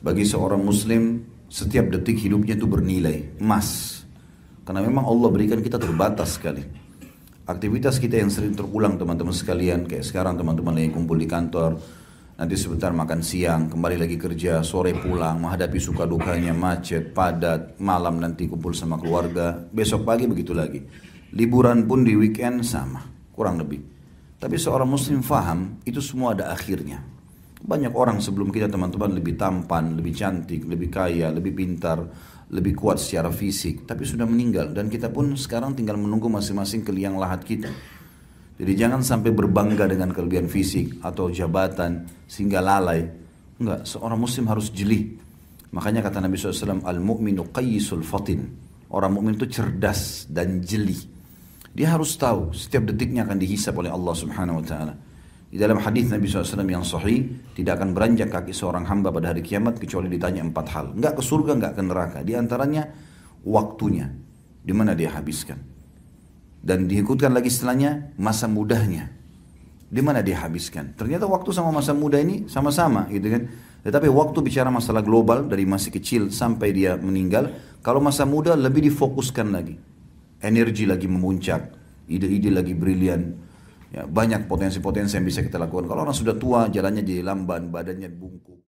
Bagi seorang muslim, setiap detik hidupnya itu bernilai, emas. Karena memang Allah berikan kita terbatas sekali. Aktivitas kita yang sering terulang teman-teman sekalian, kayak sekarang teman-teman yang kumpul di kantor, nanti sebentar makan siang, kembali lagi kerja, sore pulang, menghadapi suka dukanya, macet, padat, malam nanti kumpul sama keluarga, besok pagi begitu lagi. Liburan pun di weekend sama, kurang lebih. Tapi seorang muslim faham, itu semua ada akhirnya. Banyak orang sebelum kita teman-teman lebih tampan, lebih cantik, lebih kaya, lebih pintar, lebih kuat secara fisik, tapi sudah meninggal dan kita pun sekarang tinggal menunggu masing-masing ke liang lahat kita. Jadi jangan sampai berbangga dengan kelebihan fisik atau jabatan sehingga lalai. Enggak, seorang muslim harus jeli. Makanya kata Nabi SAW, Al-mu'minu qayyisul fatin. Orang mukmin itu cerdas dan jeli. Dia harus tahu setiap detiknya akan dihisap oleh Allah Subhanahu wa taala. Di dalam hadis Nabi SAW yang sahih, tidak akan beranjak kaki seorang hamba pada hari kiamat kecuali ditanya empat hal. Enggak ke surga, enggak ke neraka. Di antaranya waktunya, di mana dia habiskan. Dan diikutkan lagi setelahnya masa mudahnya, di mana dia habiskan. Ternyata waktu sama masa muda ini sama-sama gitu kan. Tetapi waktu bicara masalah global dari masih kecil sampai dia meninggal, kalau masa muda lebih difokuskan lagi. Energi lagi memuncak, ide-ide lagi brilian, Ya, banyak potensi-potensi yang bisa kita lakukan. Kalau orang sudah tua, jalannya jadi lamban, badannya bungkuk.